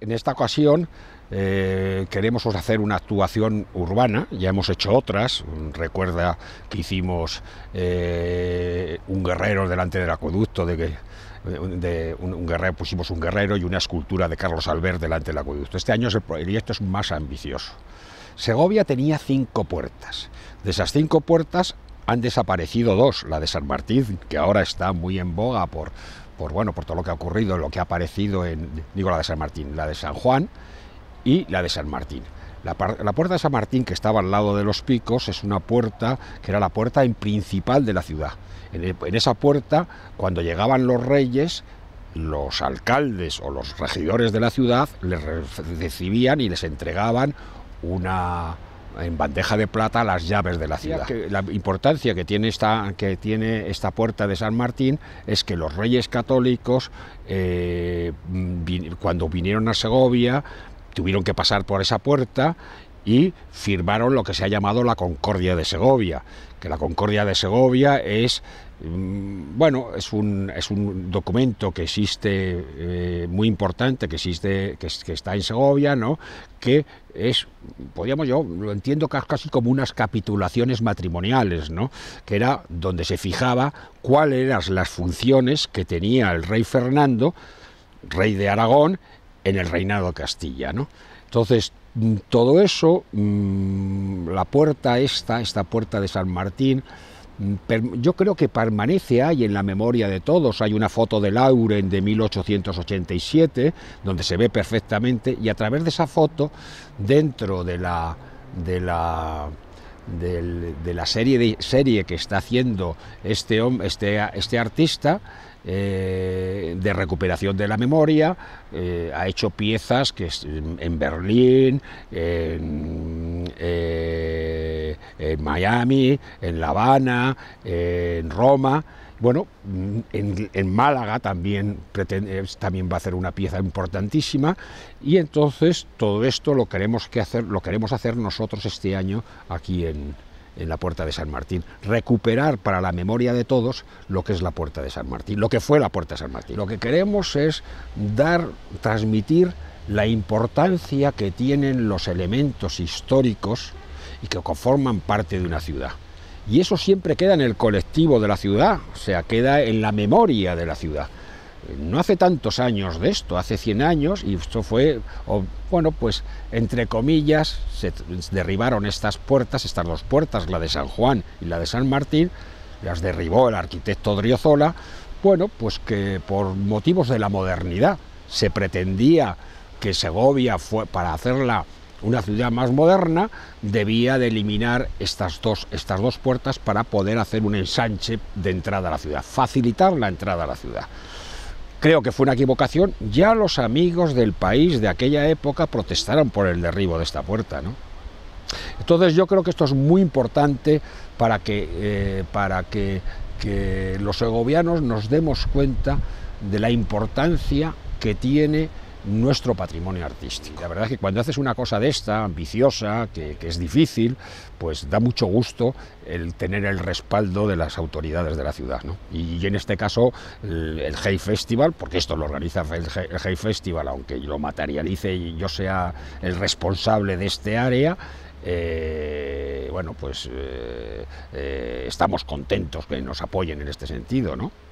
En esta ocasión eh, queremos pues, hacer una actuación urbana, ya hemos hecho otras, recuerda que hicimos eh, un guerrero delante del acueducto, de un, guerrero, pusimos un guerrero y una escultura de Carlos Albert delante del acueducto. Este año el proyecto es más ambicioso. Segovia tenía cinco puertas. De esas cinco puertas, han desaparecido dos, la de San Martín, que ahora está muy en boga por, por, bueno, por todo lo que ha ocurrido, lo que ha aparecido en, digo la de San Martín, la de San Juan y la de San Martín. La, puerta de San Martín, que estaba al lado de los picos, es una puerta que era la puerta principal de la ciudad. en esa puerta, cuando llegaban los reyes, los alcaldes o los regidores de la ciudad les recibían y les entregaban una, en bandeja de plata las llaves de la ciudad. la importancia que tiene, esta, que tiene esta puerta de San Martín es que los reyes católicos, eh, cuando vinieron a Segovia, tuvieron que pasar por esa puerta y firmaron lo que se ha llamado la Concordia de Segovia, que la Concordia de Segovia es mm, bueno, es un, es un documento que existe eh, muy importante, que existe, que, está en Segovia, ¿no? que es, podríamos yo, lo entiendo casi como unas capitulaciones matrimoniales, ¿no? que era donde se fijaba cuáles eran las funciones que tenía el rey Fernando, rey de Aragón, en el reinado de Castilla. ¿no? Entonces, Mm, todo eso, mm, la puerta esta, esta puerta de San Martín, mm, yo creo que permanece ahí en la memoria de todos. Hay una foto de Lauren de 1887, donde se ve perfectamente, y a través de esa foto, dentro de la, de la de la serie, de, serie que está haciendo este, este, este artista. Eh, de recuperación de la memoria, eh, ha hecho piezas que en Berlín, eh, en Miami, en La Habana, en Roma. Bueno, mm, en, Málaga también, pretende, también va a ser una pieza importantísima y entonces todo esto lo queremos, hacer, lo queremos hacer nosotros este año aquí en, en la Puerta de San Martín, recuperar para la memoria de todos lo que es la Puerta de San Martín, lo que fue la Puerta de San Martín. Lo que queremos es dar, transmitir la importancia que tienen los elementos históricos y que conforman parte de una ciudad y eso siempre queda en el colectivo de la ciudad, o sea, queda en la memoria de la ciudad. No hace tantos años de esto, hace 100 años, y esto fue, bueno, pues entre comillas, se derribaron estas puertas, estas dos puertas, la de San Juan y la de San Martín, las derribó el arquitecto Driozola, bueno, pues que por motivos de la modernidad se pretendía que Segovia fue para hacerla una ciudad más moderna, debía de eliminar estas dos, estas dos puertas para poder hacer un ensanche de entrada a la ciudad, facilitar la entrada a la ciudad. Creo que fue una equivocación. Ya los amigos del país de aquella época protestaron por el derribo de esta puerta, ¿no? Entonces yo creo que esto es muy importante para que, eh, para que, que los segovianos nos demos cuenta de la importancia que tiene nuestro patrimonio artístico. La verdad es que cuando haces una cosa de esta, ambiciosa, que, es difícil, pues da mucho gusto el tener el respaldo de las autoridades de la ciudad. ¿no? Y, en este caso, el, Hay Hey Festival, porque esto lo organiza el, Hay Hey Festival, aunque lo materialice y yo sea el responsable de este área, eh, bueno, pues eh, eh, estamos contentos que nos apoyen en este sentido, ¿no?